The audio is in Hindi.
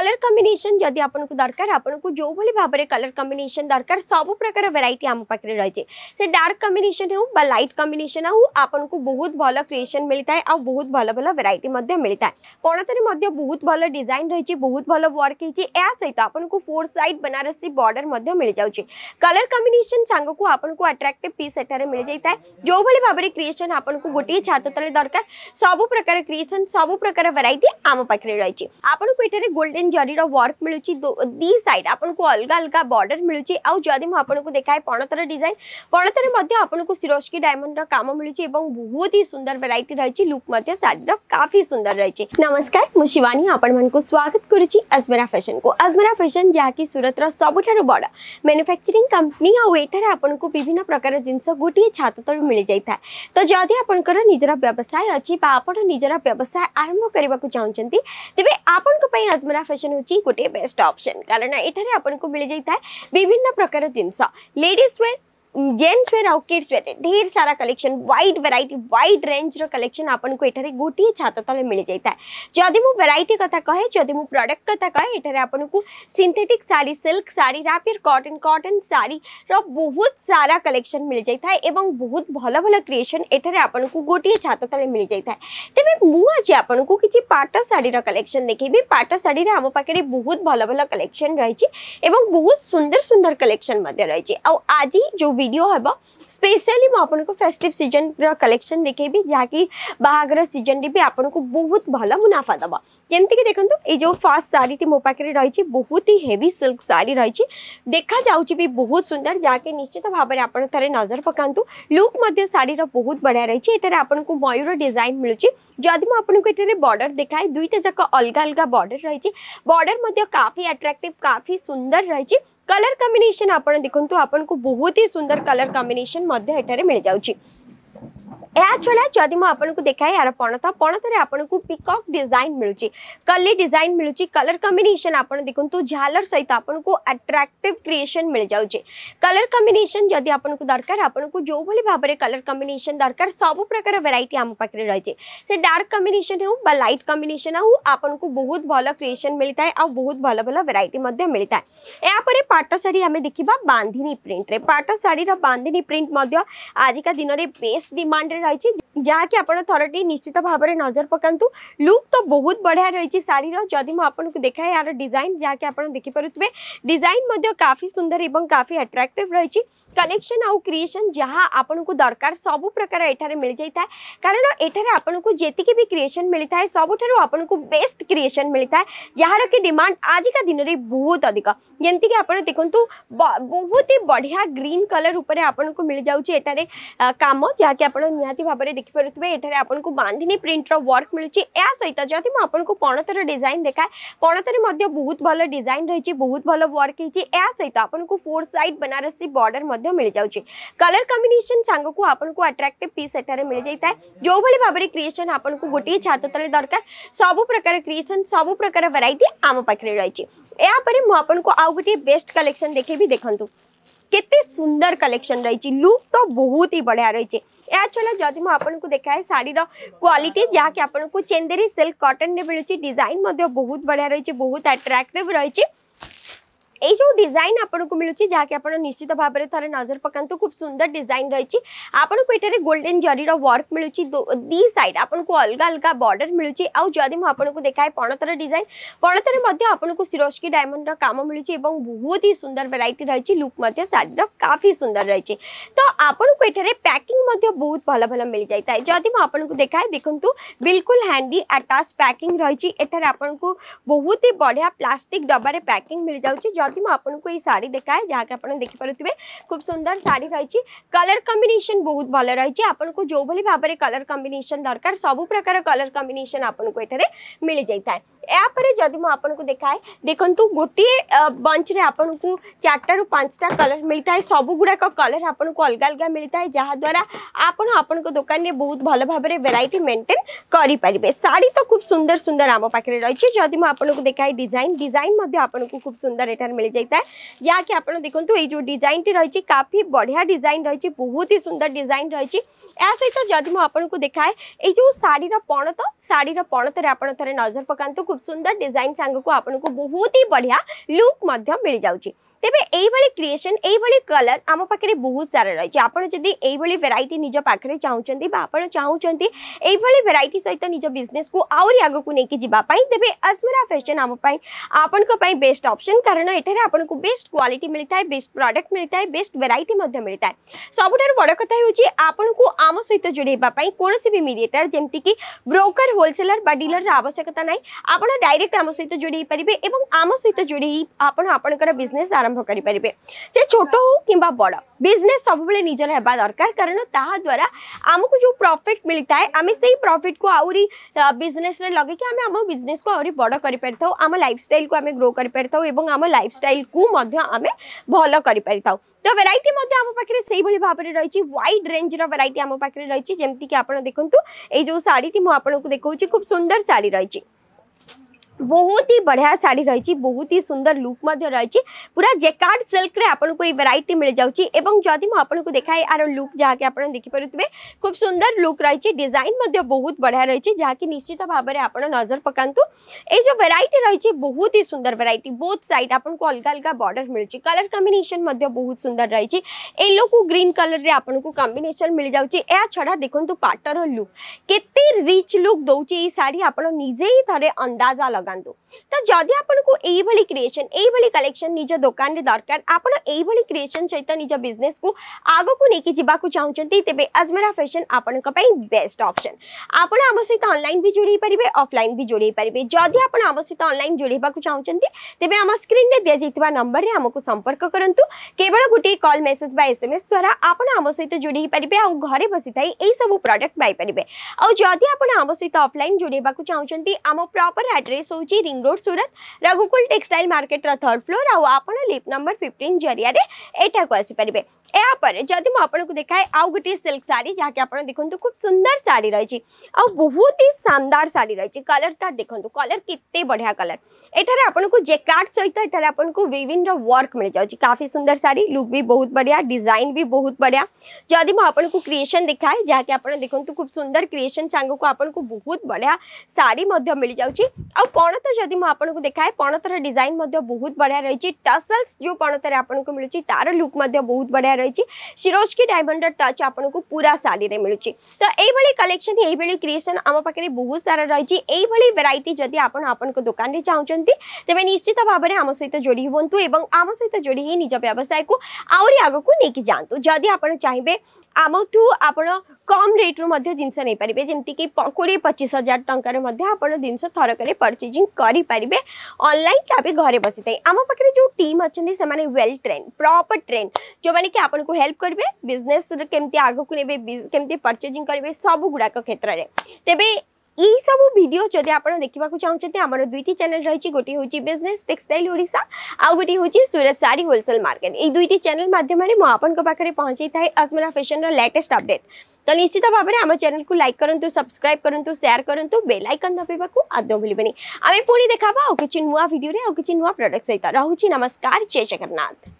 कलर कम्बिनेसन जदि आप दरकार आपको जो भाई भाव में कलर कम्बिनेसन दरकार सब प्रकार भेर आम पाखे रही है से डार्क कम्बिनेसन हो लाइट कम्बिनेसन हो आपको बहुत भल क्रिएसन मिलता है और बहुत भल भल भेर मिलता है पणतर बहुत भल डिजाइन रही बहुत भल वर्क या सहित आपको फोर सैड बनारसी बर्डर मिल जाऊँगी कलर कम्बिनेसन सांग को आपको आट्राक्टिव पीस एटारे मिल जाए जो भाई भाव में क्रिएसन आपको गोटे छात तले दरकार सब प्रकार क्रिएसन सब प्रकार भेर आम पाखे रही है आपको ये गोल्डेन जरी रर्क मिलूँ दि सैड ଆପଣଙ୍କୁ ଅଲଗା अलग ବର୍ଡର ମିଳୁଛି ଆଉ ଯଦି ମୁଁ ଆପଣଙ୍କୁ ଦେଖାଏ पणतर डिजाइन पणतर ମଧ୍ୟ सिरोस्की डायमंड राम मिलूँ और बहुत ही सुंदर ସୁନ୍ଦର रही ରହିଛି ଲୁକ୍ काफी सुंदर रही नमस्कार मुझे शिवानी आपको स्वागत करुच्ची अजमेरा फैशन को अजमेरा फैशन जहाँकि सूरतर सबुठ बड़ मैनुफैक्चरी कंपनी आठार को विभिन्न प्रकार जिन गोटे छात तल मिल जाए तो जदि आपंकर निजर व्यवसाय अच्छी आप निजर व्यवसाय आरंभ करने को चाहते तेज आपंपरा फैशन ଅପସନ୍ ହେଉଛି ଗୋଟିଏ ବେଷ୍ଟ ଅପସନ୍ କାରଣ ଏଠାରେ ଆପଣଙ୍କୁ ମିଳିଯାଇଥାଏ ବିଭିନ୍ନ ପ୍ରକାର ଜିନିଷ ଲେଡ଼ିଜ୍ ୱେର୍ जेन्ट्स वेर आउ किड्स वेर ढेर सारा collection wide variety wide range collection आपन को एठारे गोटे छात तले मिल जाता जदि मु वैरायटी कथा कहे जदि मु प्रोडक्ट कथा कहे एठारे आपन को सिंथेटिक साड़ी सिल्क साड़ी राफिर कॉटन कॉटन साड़ी रो बहुत सारा कलेक्शन मिल जाता एवं बहुत भल भल क्रिएशन एठारे आपन को गोटे छात तले मिल जाता है तेबे मु आज आपन को किछि पाटा साड़ी रो कलेक्शन देखिबी पाट साड़ी रे हम पाखरे बहुत भल भलो कलेक्शन रहिछि एवं बहुत सुंदर सुंदर कलेक्शन मध्ये रहिछि आ आज जो भिड हम स्पेशल को फेस्टिव सीजन रलेक्शन देखेबी जहाँकि बाहर सीजन रे भी आपन को बहुत भल मुनाफा दब जमीक देखो ये फास्ट शाड़ी टी मो पाखे रही बहुत ही हेवी सिल्क शाड़ी रही देखा जा बहुत सुंदर जहाँ कि निश्चित भाव में आपरे नजर पकात लुक शाढ़ीर बहुत बढ़िया रही है आपको मयूर डिजाइन मिलूँ जदि मुझे बर्डर देखाए दुईटा जाक अलग अलग बर्डर रही बर्डर काफी आट्राक्टिव काफी सुंदर रही कलर कम्बिनेसन आप देखते आपको बहुत ही सुंदर कलर कम्बिनेसन मिल जाऊँगी छड़ा को देखा यार पणता पणतर आपको पिकअप डिजाइन मिलूँ कली डिजाइन मिलूँ कलर कम्बेसन आपड़ झालर सहित आपको आट्राक्टिव क्रिएसन मिल जाऊँच कलर कम्बेसन जदि आपको दरकार आपको जो भाई भाव में कलर कम्बेसन दरकार सब प्रकार भेर पाखे रही है से डार्क कम्बेसन लाइट कम्बेसन बहुत भल क्रिएसन मिलता आहुत भल भेर मिलता है यापर पाट शाढ़ी आम देखा बांधिनी प्रिंट्रे पाट शाढ़ी बांधिनी प्रिंट आजिका दिन में बेस्ट डिमाण्रे রায়চি যাকে আপন অথোরিটি নিশ্চিত ভাবে নজর পকান্তু লুক তো বহুত বঢ়িয়া রইছি সারির যদি ম আপনক দেখাই আর ডিজাইন যাকে আপন দেখি পারতবে ডিজাইন মধ্যে কাফি সুন্দর এবং কাফি অ্যাট্রাকটিভ রইছি কালেকশন আউ ক্রিয়েশন যাহা আপনক দরকার সব প্রকার এঠারে মিল যাইতা কারণ এঠারে আপনক জেতকি কি বি ক্রিয়েশন মিলিতা হয় সবঠারু আপনক বেস্ট ক্রিয়েশন মিলিতা হয় যাহার কি ডিমান্ড আজি কা দিনরে বহুত অধিক জেন্তকি আপন দেখন্তু বহুতই বঢ়িয়া গ্রিন কালার উপরে আপনক মিলি যাওচি এঠারে কাম যাকে আপন নিয়াতি ভাবে देखिपे आपको बांधनी प्रिंटर वर्क मिलू या सहित जब आपको पणतर डिजाइन देखा पणतर मैं बहुत भल डिजाइन रही बहुत भल वर्क या सहित आपको फोर सैड बनारसी बर्डर मिल जाए कलर कम्बेसन सांग को आपको आट्राक्ट पीस एटारे मिल जाए जो भाई भाव में क्रिएसन आपको गोटे छात तले दरकार सब प्रकार क्रिएसन सब प्रकार भेर आम पाखे रही है यापू आउ गोटे बेस्ट कलेक्शन देखे देखूँ के सुंदर कलेक्शन रही लुक तो बहुत ही बढ़िया रही है या छाला जदि देखा है शाढ़ी क्वाइट जहाँकि आपको चेन्देरी सिल्क कटन में मिलूँ डिजाइन बहुत बढ़िया रही है बहुत आट्राक्टिव रही है यू डिजाइन आपको मिलूँ जहाँकि निश्चित भाव में थोड़े नजर पका खूब सुंदर डिजाइन रही आपको ये गोल्डेन जरी रर्क मिलूँ दि सैड आपको अलग अलग बर्डर मिलूँ आउ जदि मुझे देखाए पणतर डिजाइन पणतर में सिरोस्की डायमंडर काम मिलू बहुत ही सुंदर भेरिटी रही लुक शाड़ी काफ़ी सुंदर रही तो आपको ये पैकिंग बहुत भल भल मिल जाए जदि मुझे देखाए देखू बिलकुल हांडी आटाच पैकिंग रही आपको बहुत ही बढ़िया प्लास्टिक डबार पैकिंग मिल जाऊँगी चाहती मुझे आपको ये शाढ़ी देखाए जहाँ देखिपे खूब सुंदर शाढ़ी रही कलर कम्बेसन बहुत भल रही आपको जो भाई भाव कलर कम्बेसन दरकार सब प्रकार कलर कम्बेसन आपको ये मिल जाए को देखाए देखु गोटे बंच में आपन को चार्टा पांचटा कलर मिलता है सब गुड़ाक कलर आपन को अलग अलग मिलता है आपन आप आपण दुकान में बहुत भल भाव भेरिट मेन्टेन करें शाढ़ी तो खूब सुंदर सुंदर आम पाखे रही है जदि मुझक देखाए डिजाइन डिजाइन आपन को खूब सुंदर यार मिल जाता है जहाँ कि आप देखते ये डिजाइन टी रही काफी बढ़िया डिजाइन रही बहुत ही सुंदर डिजाइन रही या सहित जदि मुझे देखाए यो शाढ़ी पणत शाढ़ी पणतरे आप नजर पका खूब ବହୁତ ସୁନ୍ଦର ଡିଜାଇନ୍ ସାଙ୍ଗକୁ ଆପଣଙ୍କୁ ବହୁତ ହି ବଢ଼ିଆ ଲୁକ୍ ମଧ୍ୟ ମିଳିଯାଉଛି ତେବେ ଏଇଭଳି କ୍ରିଏସନ୍ ଏଇଭଳି କଲର୍ ଆମ ପାଖରେ ବହୁତ ସାରା ରହିଛି ଆପଣ ଯଦି ଏଇଭଳି ଭେରାଇଟି ନିଜ ପାଖରେ ଚାହୁଁଛନ୍ତି ବା ଆପଣ ଚାହୁଁଛନ୍ତି ଏଇଭଳି ଭେରାଇଟି ସହିତ ନିଜ ବିଜନେସ୍କୁ ଆହୁରି ଆଗକୁ ନେଇକି ଯିବା ପାଇଁ ତେବେ ଅସ୍ମିରା ଫ୍ୟାସନ୍ ଆମ ପାଇଁ ଆପଣଙ୍କ ପାଇଁ ବେଷ୍ଟ ଅପସନ୍ କାରଣ ଏଠାରେ ଆପଣଙ୍କୁ ବେଷ୍ଟ କ୍ୱାଲିଟି ମିଳିଥାଏ ବେଷ୍ଟ ପ୍ରଡକ୍ଟ ମିଳିଥାଏ ବେଷ୍ଟ ଭେରାଇଟି ମଧ୍ୟ ମିଳିଥାଏ ସବୁଠାରୁ ବଡ଼ କଥା ହେଉଛି ଆପଣଙ୍କୁ ଆମ ସହିତ ଯୋଡ଼େଇବା ପାଇଁ କୌଣସି ବି ମିଡ଼ିଏଟର ଯେମିତିକି ବ୍ରୋକର ହୋଲସେଲର ବା ଡିଲରର ଆବଶ୍ୟକତା ନାହିଁ आपड़ डायरेक्ट आम सहित जोड़ी पारे आम सहित जोड़ आपर बिजनेस आरंभ करेंगे से छोट हो कि बड़ बिजनेस सब निजर होगा दरकार कारण ताद्वारा आमको जो प्रफिट मिलता है आम से प्रफिट को आहरी बिजनेस लगे आम आम बिजनेस को आहरी बड़ करम लाइफ स्टाइल को आम ग्रो करूँ आम लाइफ स्टाइल को भल कर तो वैरायटी भेर आम पाखे से भाव में रही व्वैड रेंजर भेरिटी आम पाखे रही है जमीक आप देखो ये जो शाढ़ी मुझे देखा खूब सुंदर शाढ़ी रही बहुत ही बढ़िया शाढ़ी रही बहुत ही सुंदर लुक रही पूरा जेकार्ड सिल्क आपको ये भेर मिल जाऊँगी और जदि मुझे देखाए यार लुक जहाँकि आप देखिपे खूब सुंदर लुक रही डिजाइन बहुत बढ़िया रही जहाँकि निश्चित भाव में आप नजर पकातु ये जो भेर रही बहुत ही सुंदर भेर बोथ सैड आपको अलग अलग बर्डर मिली कलर कम्बेसन बहुत सुंदर रही येलो को ग्रीन कलर में आपको कम्बेसन मिल जाऊँगी या छड़ा देखु पाटर लुक के रिच लुक दौर ये शाढ़ी आप निजे ही थे अंदाजा लगा ଲଗାନ୍ତୁ ତ ଯଦି ଆପଣଙ୍କୁ ଏଇଭଳି କ୍ରିଏସନ୍ ଏଇଭଳି କଲେକ୍ସନ୍ ନିଜ ଦୋକାନରେ ଦରକାର ଆପଣ ଏଇଭଳି କ୍ରିଏସନ୍ ସହିତ ନିଜ ବିଜନେସ୍କୁ ଆଗକୁ ନେଇକି ଯିବାକୁ ଚାହୁଁଛନ୍ତି ତେବେ ଆଜମେରା ଫ୍ୟାସନ୍ ଆପଣଙ୍କ ପାଇଁ ବେଷ୍ଟ ଅପସନ୍ ଆପଣ ଆମ ସହିତ ଅନଲାଇନ୍ ବି ଯୋଡ଼େଇ ପାରିବେ ଅଫଲାଇନ୍ ବି ଯୋଡ଼େଇ ପାରିବେ ଯଦି ଆପଣ ଆମ ସହିତ ଅନଲାଇନ୍ ଯୋଡ଼େଇବାକୁ ଚାହୁଁଛନ୍ତି ତେବେ ଆମ ସ୍କ୍ରିନ୍ରେ ଦିଆଯାଇଥିବା ନମ୍ବରରେ ଆମକୁ ସମ୍ପର୍କ କରନ୍ତୁ କେବଳ ଗୋଟିଏ କଲ୍ ମେସେଜ୍ ବା ଏସ୍ଏମ୍ଏସ୍ ଦ୍ୱାରା ଆପଣ ଆମ ସହିତ ଯୋଡ଼େଇ ପାରିବେ ଆଉ ଘରେ ବସିଥାଇ ଏଇସବୁ ପ୍ରଡ଼କ୍ଟ ପାଇପାରିବେ ଆଉ ଯଦି ଆପଣ ଆମ ସହିତ ଅଫଲାଇନ୍ ଯୋଡ଼େଇବାକୁ ଚାହୁଁଛନ୍ତି ଆମ ପ୍ରପର୍ ଆଡ୍ରେସ୍ ହେଉଛି ହେଉଛି ring road Surat Raghukul textile ମାର୍କେଟର ଥର୍ଡ଼ ଫ୍ଲୋର୍ ଆଉ ଆପଣ ଲିଫ୍ଟ ନମ୍ବର ଫିଫ୍ଟିନ୍ ଜରିଆରେ ଏଇଠାକୁ ଆସିପାରିବେ यहाँ को देखाए आउ गोटे सिल्क शाढ़ी जहाँ देखते खूब सुंदर शाढ़ी रही बहुत ही शानदार शाढ़ी रही कलर का देखते कलर के बढ़िया कलर यठार आपको जेकार्ड सहित आपको विभिन्न वर्क मिल जाए काफ़ी सुंदर शाढ़ी लुक भी बहुत बढ़िया डिजाइन भी बहुत बढ़िया जदि मुझक क्रिएसन देखाए जहाँ देखते खूब सुंदर क्रिएसन सांग को आपको बहुत बढ़िया शाढ़ी मिल जाऊँगी आउ पणत जदि मुझे देखाए पणतर डिजाइन बहुत बढ़िया रही टसल्स जो पणतर आपको मिलूँ तार लुक बहुत बढ़िया रही सिरोज की डायमंड टच आपको पूरा शाढ़ी में मिलूँ तो यही कलेक्शन यही क्रिएसन आम पाखे बहुत सारा रही भेरिटी जदि आप दुकान में चाहते तेज निश्चित भाव में आम सहित जोड़ी हूँ और आम सहित जोड़ी ही निज व्यवसाय को आगे नहीं कि जाए आम आप कम रेट्रे जिनस नहीं पारे जमीक कोड़े पचीस हजार टकरार जिन थरक परचेजिंग करेंगे अनल घर बस आम पाखे जो टीम अच्छे से वेल ट्रेन प्रपर ट्रेन जो मैंने कि आपको हेल्प करेंगे बिजनेस केमती आगे नेगे परचेजिंग करेंगे सब गुड़ाक क्षेत्र में तेज এই সব ভিডিও যদি আপনার দেখা চাহুমান আমার দুইটি চ্যানেল রয়েছে গোটি হচ্ছে বিজনেস টেক্সটাইল ওড়শা আউ গোটি হচ্ছে সুরত শাড়ি হোলসেল মার্কেট এই দুইটি চ্যানেল মাধ্যমে মু আপনার পাখে পৌঁছাই থাকে আসমেরা ফ্যাশনর লেটেস্ট আপডেট তো নিশ্চিত ভাবে আমার চ্যানেলকে লাইক করতু সবসক্রাইব করতু সেয়ার করতু বেল আইকন দবাইবাকু আদৌ ভুলবেনি আমি পুনি দেখাবা আউ কিছু নূয়া ভিডিওরে আউ কিছু নূয়া প্রোডক্ট সহিত রহুছি নমস্কার জয় জগন্নাথ